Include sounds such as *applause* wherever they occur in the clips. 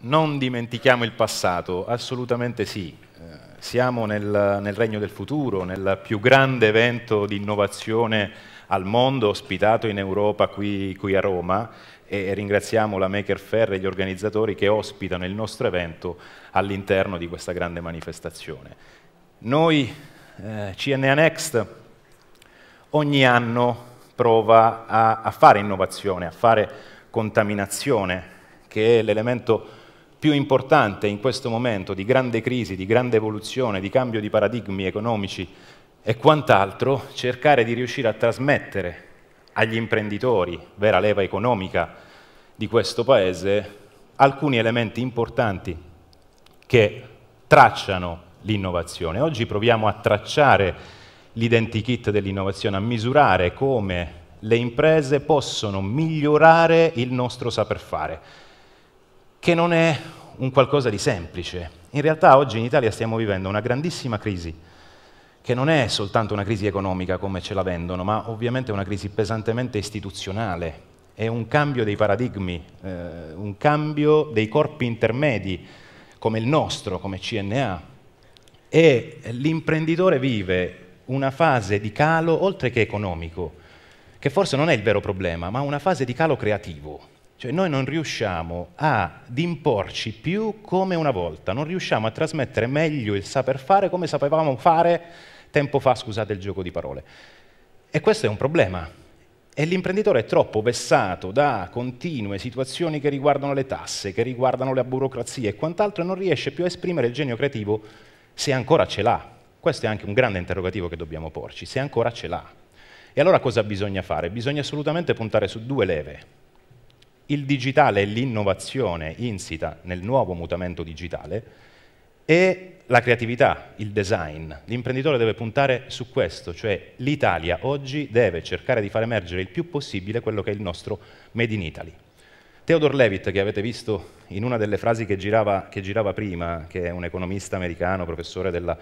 Non dimentichiamo il passato, assolutamente sì. Eh, siamo nel, nel regno del futuro, nel più grande evento di innovazione al mondo ospitato in Europa qui, qui a Roma e ringraziamo la Maker Fair e gli organizzatori che ospitano il nostro evento all'interno di questa grande manifestazione. Noi, eh, CNA Next, ogni anno prova a, a fare innovazione, a fare contaminazione, che è l'elemento più importante in questo momento di grande crisi, di grande evoluzione, di cambio di paradigmi economici e quant'altro, cercare di riuscire a trasmettere agli imprenditori, vera leva economica di questo Paese, alcuni elementi importanti che tracciano l'innovazione. Oggi proviamo a tracciare l'identikit dell'innovazione, a misurare come le imprese possono migliorare il nostro saper fare che non è un qualcosa di semplice. In realtà oggi in Italia stiamo vivendo una grandissima crisi, che non è soltanto una crisi economica come ce la vendono, ma ovviamente una crisi pesantemente istituzionale, è un cambio dei paradigmi, eh, un cambio dei corpi intermedi, come il nostro, come CNA. E l'imprenditore vive una fase di calo, oltre che economico, che forse non è il vero problema, ma una fase di calo creativo cioè noi non riusciamo ad imporci più come una volta, non riusciamo a trasmettere meglio il saper fare come sapevamo fare tempo fa, scusate il gioco di parole. E questo è un problema. E l'imprenditore è troppo vessato da continue situazioni che riguardano le tasse, che riguardano la burocrazia e quant'altro e non riesce più a esprimere il genio creativo se ancora ce l'ha. Questo è anche un grande interrogativo che dobbiamo porci, se ancora ce l'ha. E allora cosa bisogna fare? Bisogna assolutamente puntare su due leve il digitale e l'innovazione insita nel nuovo mutamento digitale e la creatività, il design. L'imprenditore deve puntare su questo, cioè l'Italia oggi deve cercare di far emergere il più possibile quello che è il nostro Made in Italy. Theodore Levitt, che avete visto in una delle frasi che girava, che girava prima, che è un economista americano, professore della,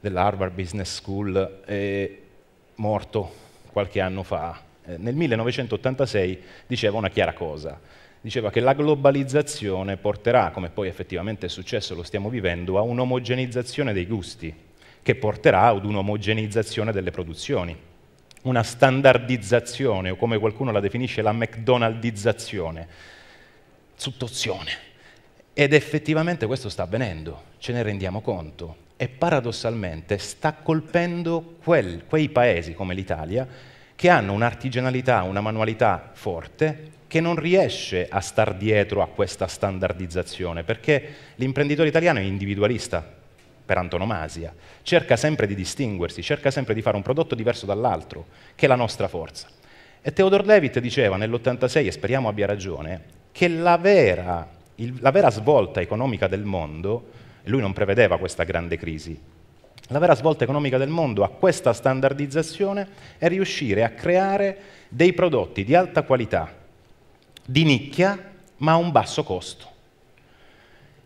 della Harvard Business School, è morto qualche anno fa, eh, nel 1986 diceva una chiara cosa, diceva che la globalizzazione porterà, come poi effettivamente è successo, lo stiamo vivendo, a un'omogenizzazione dei gusti, che porterà ad un'omogenizzazione delle produzioni, una standardizzazione, o come qualcuno la definisce, la McDonaldizzazione, zuttozione. Ed effettivamente questo sta avvenendo, ce ne rendiamo conto, e paradossalmente sta colpendo quel, quei paesi come l'Italia che hanno un'artigianalità, una manualità forte che non riesce a star dietro a questa standardizzazione, perché l'imprenditore italiano è individualista per antonomasia, cerca sempre di distinguersi, cerca sempre di fare un prodotto diverso dall'altro, che è la nostra forza. E Theodor Levitt diceva nell'86, e speriamo abbia ragione, che la vera, il, la vera svolta economica del mondo, lui non prevedeva questa grande crisi, la vera svolta economica del mondo a questa standardizzazione è riuscire a creare dei prodotti di alta qualità, di nicchia, ma a un basso costo.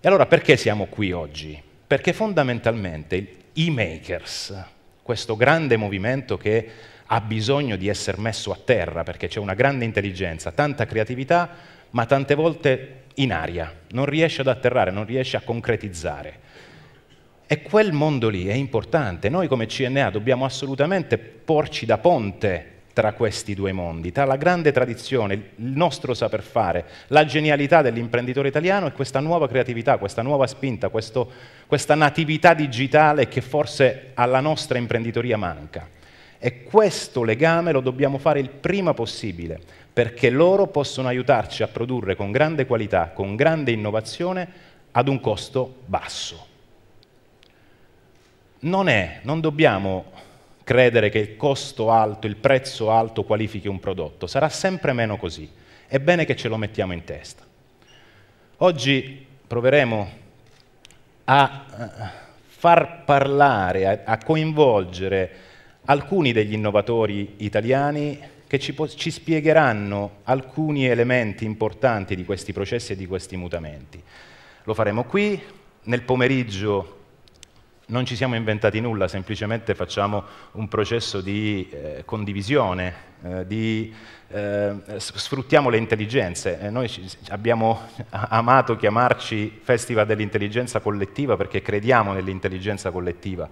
E allora perché siamo qui oggi? Perché fondamentalmente i makers, questo grande movimento che ha bisogno di essere messo a terra, perché c'è una grande intelligenza, tanta creatività, ma tante volte in aria, non riesce ad atterrare, non riesce a concretizzare. E quel mondo lì è importante. Noi come CNA dobbiamo assolutamente porci da ponte tra questi due mondi, tra la grande tradizione, il nostro saper fare, la genialità dell'imprenditore italiano e questa nuova creatività, questa nuova spinta, questo, questa natività digitale che forse alla nostra imprenditoria manca. E questo legame lo dobbiamo fare il prima possibile, perché loro possono aiutarci a produrre con grande qualità, con grande innovazione, ad un costo basso non è, non dobbiamo credere che il costo alto, il prezzo alto qualifichi un prodotto, sarà sempre meno così. È bene che ce lo mettiamo in testa. Oggi proveremo a eh, far parlare, a coinvolgere alcuni degli innovatori italiani che ci, ci, spiegheranno alcuni elementi importanti di questi processi e di questi mutamenti. Lo faremo qui, nel pomeriggio non ci siamo inventati nulla, semplicemente facciamo un processo di eh, condivisione, eh, di, eh, sfruttiamo le intelligenze. Eh, noi abbiamo *laughs* amato chiamarci Festival dell'intelligenza collettiva perché crediamo nell'intelligenza collettiva,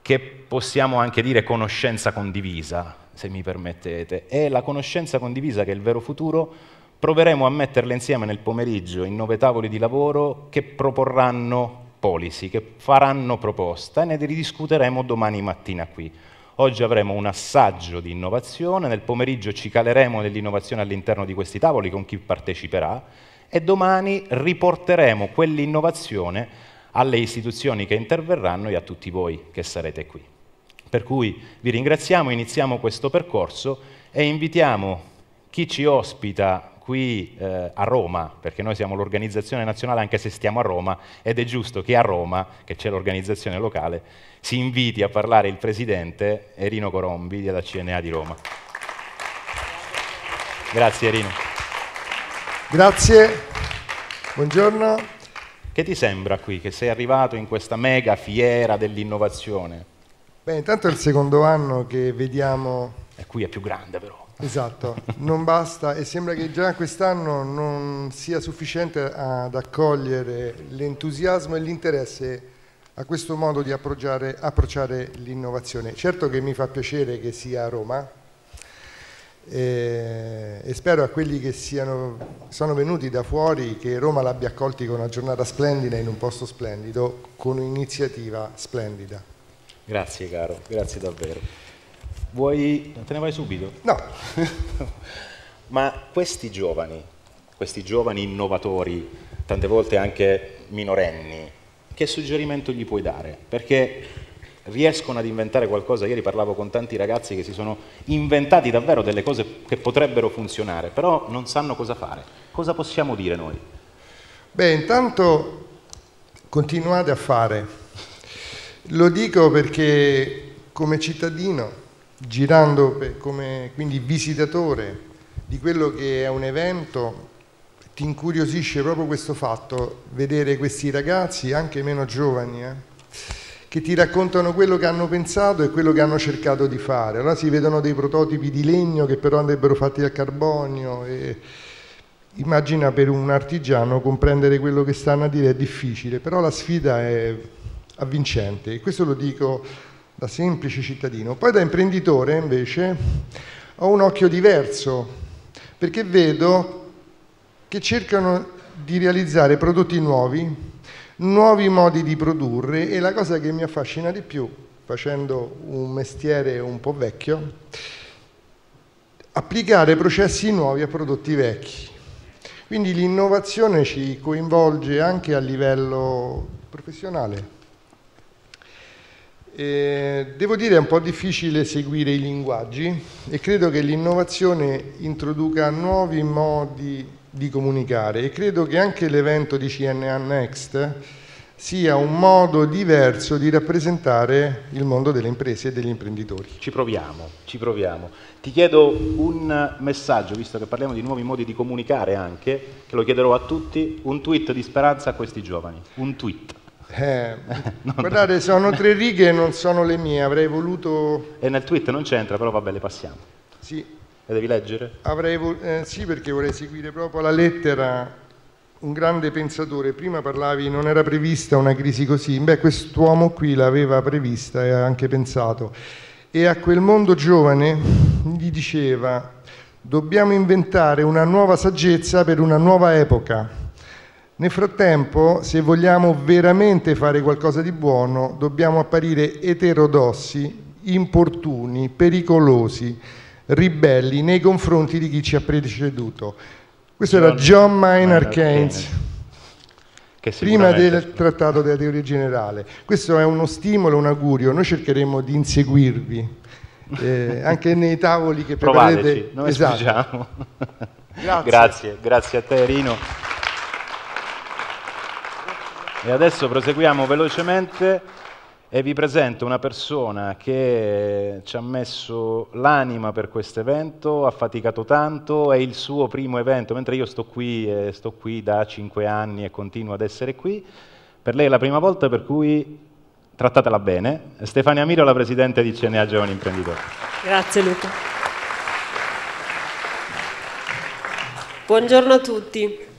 che possiamo anche dire conoscenza condivisa, se mi permettete. È la conoscenza condivisa che è il vero futuro. Proveremo a metterla insieme nel pomeriggio in nove tavoli di lavoro che proporranno policy che faranno proposta e ne ridiscuteremo domani mattina qui. Oggi avremo un assaggio di innovazione, nel pomeriggio ci caleremo nell'innovazione all'interno di questi tavoli con chi parteciperà e domani riporteremo quell'innovazione alle istituzioni che interverranno e a tutti voi che sarete qui. Per cui vi ringraziamo, iniziamo questo percorso e invitiamo chi ci ospita qui eh, a Roma, perché noi siamo l'organizzazione nazionale anche se stiamo a Roma, ed è giusto che a Roma, che c'è l'organizzazione locale, si inviti a parlare il presidente Erino Corombi della CNA di Roma. Grazie Erino. Grazie, buongiorno. Che ti sembra qui che sei arrivato in questa mega fiera dell'innovazione? Beh, intanto è il secondo anno che vediamo... E qui è più grande però. Esatto, non basta e sembra che già quest'anno non sia sufficiente ad accogliere l'entusiasmo e l'interesse a questo modo di approcciare, approcciare l'innovazione. Certo che mi fa piacere che sia a Roma eh, e, spero a quelli che siano, sono venuti da fuori che Roma l'abbia accolti con una giornata splendida in un posto splendido, con un'iniziativa splendida. Grazie caro, grazie davvero. Vuoi... te ne vai subito? No. *laughs* Ma questi giovani, questi giovani innovatori, tante volte anche minorenni, che suggerimento gli puoi dare? Perché riescono ad inventare qualcosa, ieri parlavo con tanti ragazzi che si sono inventati davvero delle cose che potrebbero funzionare, però non sanno cosa fare. Cosa possiamo dire noi? Beh, intanto continuate a fare. Lo dico perché come cittadino girando come quindi visitatore di quello che è un evento, ti incuriosisce proprio questo fatto, vedere questi ragazzi, anche meno giovani, eh, che ti raccontano quello che hanno pensato e quello che hanno cercato di fare. Allora si vedono dei prototipi di legno che però andrebbero fatti al carbonio. E, immagina per un artigiano comprendere quello che stanno a dire è difficile, però la sfida è avvincente e questo lo dico da semplice cittadino. Poi da imprenditore invece ho un occhio diverso perché vedo che cercano di realizzare prodotti nuovi, nuovi modi di produrre e la cosa che mi affascina di più facendo un mestiere un po' vecchio, applicare processi nuovi a prodotti vecchi. Quindi l'innovazione ci coinvolge anche a livello professionale. Eh, devo dire che è un po' difficile seguire i linguaggi e credo che l'innovazione introduca nuovi modi di comunicare e credo che anche l'evento di CNA Next sia un modo diverso di rappresentare il mondo delle imprese e degli imprenditori. Ci proviamo, ci proviamo. Ti chiedo un messaggio, visto che parliamo di nuovi modi di comunicare anche, che lo chiederò a tutti, un tweet di speranza a questi giovani, un tweet. Eh, *laughs* guardate, sono tre righe e non sono le mie, avrei voluto... E nel tweet non c'entra, però vabbè, le passiamo. Sì. Le devi leggere? Avrei vol- eh, sì, perché vorrei seguire proprio la lettera un grande pensatore. Prima parlavi, non era prevista una crisi così. Beh, quest'uomo qui l'aveva prevista e ha anche pensato. E a quel mondo giovane gli diceva, dobbiamo inventare una nuova saggezza per una nuova epoca nel frattempo, se vogliamo veramente fare qualcosa di buono, dobbiamo apparire eterodossi, importuni, pericolosi, ribelli nei confronti di chi ci ha preceduto. Questo John era John Maynard Keynes. prima del trattato della teoria generale. Questo è uno stimolo, un augurio, noi cercheremo di inseguirvi eh, *laughs* anche nei tavoli che Provateci, preparerete. Noi esatto. grazie. *laughs* grazie. grazie, a te Rino. E adesso proseguiamo velocemente e vi presento una persona che ci ha messo l'anima per questo evento, ha faticato tanto, è il suo primo evento, mentre io sto qui, eh, sto qui da cinque anni e continuo ad essere qui. Per lei è la prima volta, per cui trattatela bene. Stefania Miro, la presidente di CNA Giovani Imprenditori. Grazie Luca. Buongiorno a tutti.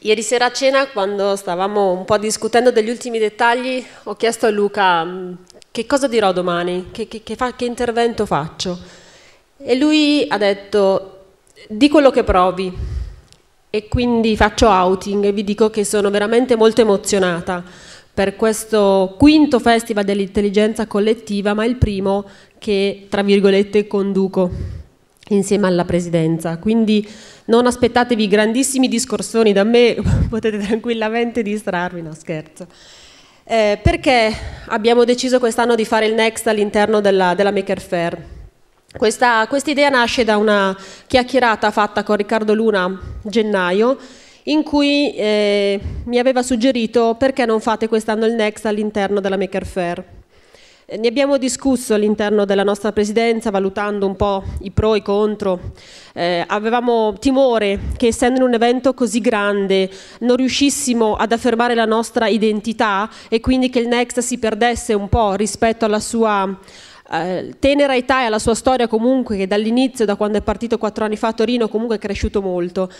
Ieri sera a cena, quando stavamo un po' discutendo degli ultimi dettagli, ho chiesto a Luca mm, che cosa dirò domani, che, che, che, fa, che intervento faccio. E lui ha detto, di quello che provi. E quindi faccio outing e vi dico che sono veramente molto emozionata per questo quinto festival dell'intelligenza collettiva, ma il primo che, tra virgolette, conduco insieme alla presidenza. Quindi non aspettatevi grandissimi discorsoni da me, *laughs* potete tranquillamente distrarvi, no scherzo. Eh, perché abbiamo deciso quest'anno di fare il Next all'interno della, della Maker Fair? Questa idea nasce da una chiacchierata fatta con Riccardo Luna a gennaio, in cui eh, mi aveva suggerito perché non fate quest'anno il Next all'interno della Maker Fair. Ne abbiamo discusso all'interno della nostra presidenza valutando un po' i pro e i contro. Eh, avevamo timore che essendo in un evento così grande non riuscissimo ad affermare la nostra identità e quindi che il Next si perdesse un po' rispetto alla sua eh, tenera età e alla sua storia comunque che dall'inizio, da quando è partito quattro anni fa a Torino, comunque è cresciuto molto.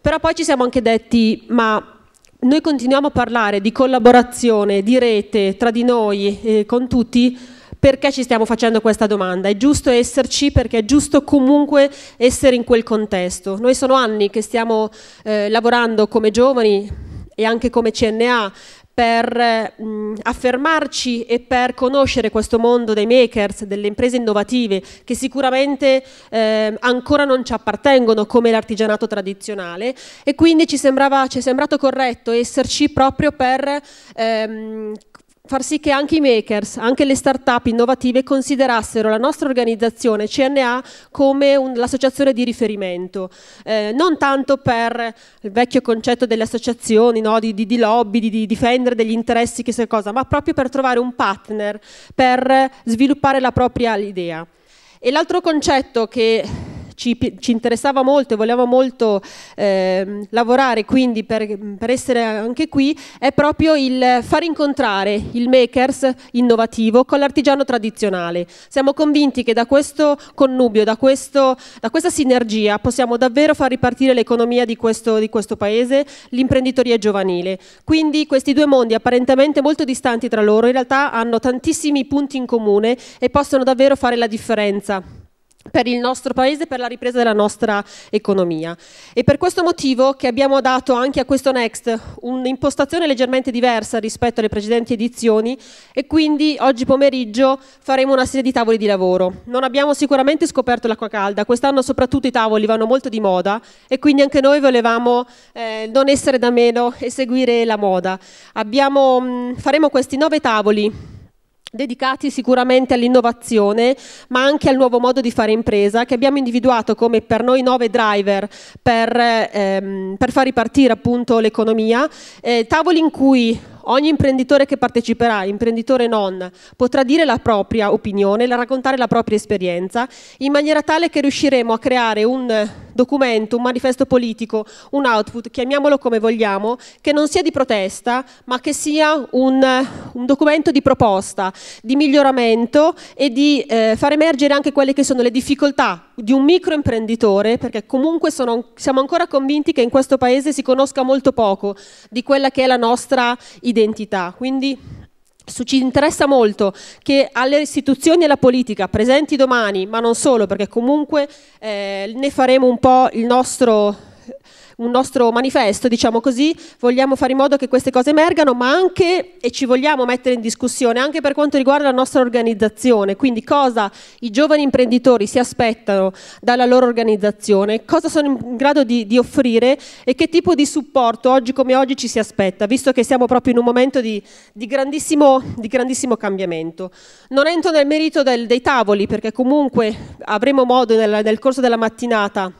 Però poi ci siamo anche detti ma noi continuiamo a parlare di collaborazione, di rete tra di noi, eh, con tutti, perché ci stiamo facendo questa domanda? È giusto esserci perché è giusto comunque essere in quel contesto. Noi sono anni che stiamo eh, lavorando come giovani e anche come CNA per mh, affermarci e per conoscere questo mondo dei makers, delle imprese innovative che sicuramente eh, ancora non ci appartengono come l'artigianato tradizionale e quindi ci, sembrava, ci è sembrato corretto esserci proprio per ehm, far sì che anche i makers, anche le start-up innovative considerassero la nostra organizzazione CNA come l'associazione di riferimento, eh, non tanto per il vecchio concetto delle associazioni, no? di, di, di, lobby, di, di, difendere degli interessi, chissà cosa, ma proprio per trovare un partner, per sviluppare la propria idea. E l'altro concetto che ci, ci interessava molto e volevamo molto eh, lavorare quindi per, per, essere anche qui, è proprio il far incontrare il makers innovativo con l'artigiano tradizionale. Siamo convinti che da questo connubio, da, questo, da questa sinergia possiamo davvero far ripartire l'economia di questo, di questo paese, l'imprenditoria giovanile. Quindi questi due mondi apparentemente molto distanti tra loro in realtà hanno tantissimi punti in comune e possono davvero fare la differenza per il nostro paese e per la ripresa della nostra economia. E per questo motivo che abbiamo dato anche a questo Next un'impostazione leggermente diversa rispetto alle precedenti edizioni e quindi oggi pomeriggio faremo una serie di tavoli di lavoro. Non abbiamo sicuramente scoperto l'acqua calda, quest'anno soprattutto i tavoli vanno molto di moda e quindi anche noi volevamo eh, non essere da meno e seguire la moda. Abbiamo, faremo questi nove tavoli dedicati sicuramente all'innovazione, ma anche al nuovo modo di fare impresa, che abbiamo individuato come per noi nove driver per, ehm, per far ripartire appunto l'economia, eh, tavoli in cui ogni imprenditore che parteciperà, imprenditore non, potrà dire la propria opinione, raccontare la propria esperienza, in maniera tale che riusciremo a creare un documento, un manifesto politico, un output, chiamiamolo come vogliamo, che non sia di protesta, ma che sia un, un documento di proposta, di miglioramento e di eh, far emergere anche quelle che sono le difficoltà di un microimprenditore, perché comunque sono, siamo ancora convinti che in questo paese si conosca molto poco di quella che è la nostra identità. Quindi ci interessa molto che alle istituzioni e alla politica presenti domani, ma non solo, perché comunque eh, ne faremo un po' il nostro un nostro manifesto, diciamo così, vogliamo fare in modo che queste cose emergano, ma anche, e ci vogliamo mettere in discussione, anche per quanto riguarda la nostra organizzazione, quindi cosa i giovani imprenditori si aspettano dalla loro organizzazione, cosa sono in grado di, di offrire e che tipo di supporto oggi come oggi ci si aspetta, visto che siamo proprio in un momento di, di, grandissimo, di grandissimo, cambiamento. Non entro nel merito del, dei tavoli, perché comunque avremo modo nel, nel corso della mattinata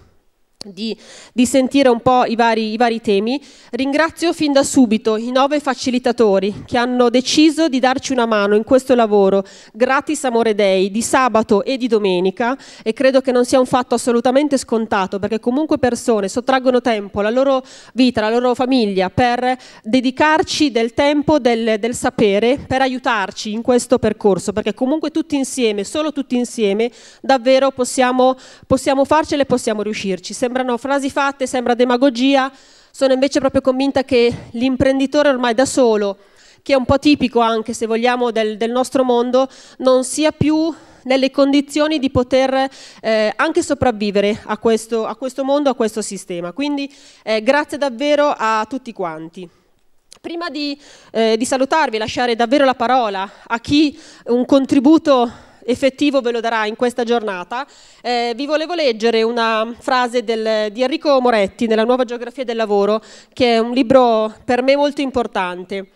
di, di, sentire un po' i vari, i vari, temi. Ringrazio fin da subito i nove facilitatori che hanno deciso di darci una mano in questo lavoro gratis Amore Dei di sabato e di domenica e credo che non sia un fatto assolutamente scontato perché comunque persone sottraggono tempo, la loro vita, la loro famiglia per dedicarci del tempo, del, del sapere, per aiutarci in questo percorso perché comunque tutti insieme, solo tutti insieme, davvero possiamo, possiamo farcela e possiamo riuscirci. Sembra sembrano frasi fatte, sembra demagogia, sono invece proprio convinta che l'imprenditore ormai da solo, che è un po' tipico anche se vogliamo del, del nostro mondo, non sia più nelle condizioni di poter eh, anche sopravvivere a questo, a questo, mondo, a questo sistema. Quindi eh, grazie davvero a tutti quanti. Prima di, eh, di salutarvi, lasciare davvero la parola a chi un contributo effettivo ve lo darà in questa giornata, eh, vi volevo leggere una frase del, di Enrico Moretti nella Nuova Geografia del Lavoro, che è un libro per me molto importante.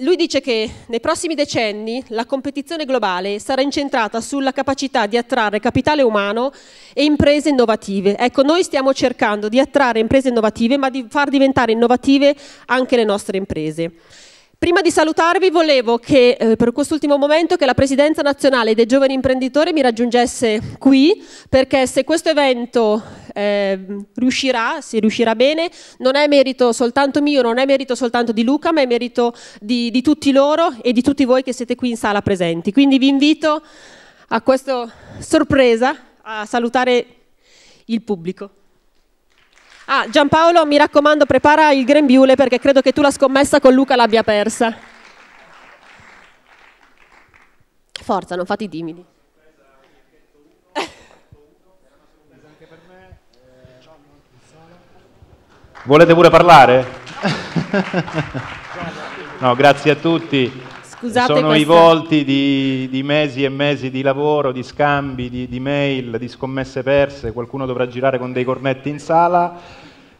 Lui dice che nei prossimi decenni la competizione globale sarà incentrata sulla capacità di attrarre capitale umano e imprese innovative. Ecco, noi stiamo cercando di attrarre imprese innovative, ma di far diventare innovative anche le nostre imprese. Prima di salutarvi volevo che eh, per quest'ultimo momento che la Presidenza Nazionale dei Giovani Imprenditori mi raggiungesse qui perché se questo evento eh, riuscirà, se riuscirà bene, non è merito soltanto mio, non è merito soltanto di Luca, ma è merito di, di tutti loro e di tutti voi che siete qui in sala presenti. Quindi vi invito a questa sorpresa a salutare il pubblico. Ah, Giampaolo, mi raccomando, prepara il grembiule perché credo che tu la scommessa con Luca l'abbia persa. Forza, non fate i timidi. Volete pure parlare? no, grazie a tutti. Scusate sono questa... i volti di, di, mesi e mesi di lavoro, di scambi, di, di, mail, di scommesse perse, qualcuno dovrà girare con dei cornetti in sala,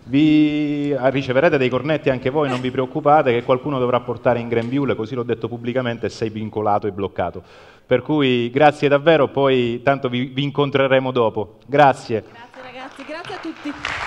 vi ah, riceverete dei cornetti anche voi, non vi preoccupate che qualcuno dovrà portare in grembiule, così l'ho detto pubblicamente, sei vincolato e bloccato. Per cui grazie davvero, poi tanto vi, vi incontreremo dopo. Grazie. Grazie ragazzi, grazie a tutti.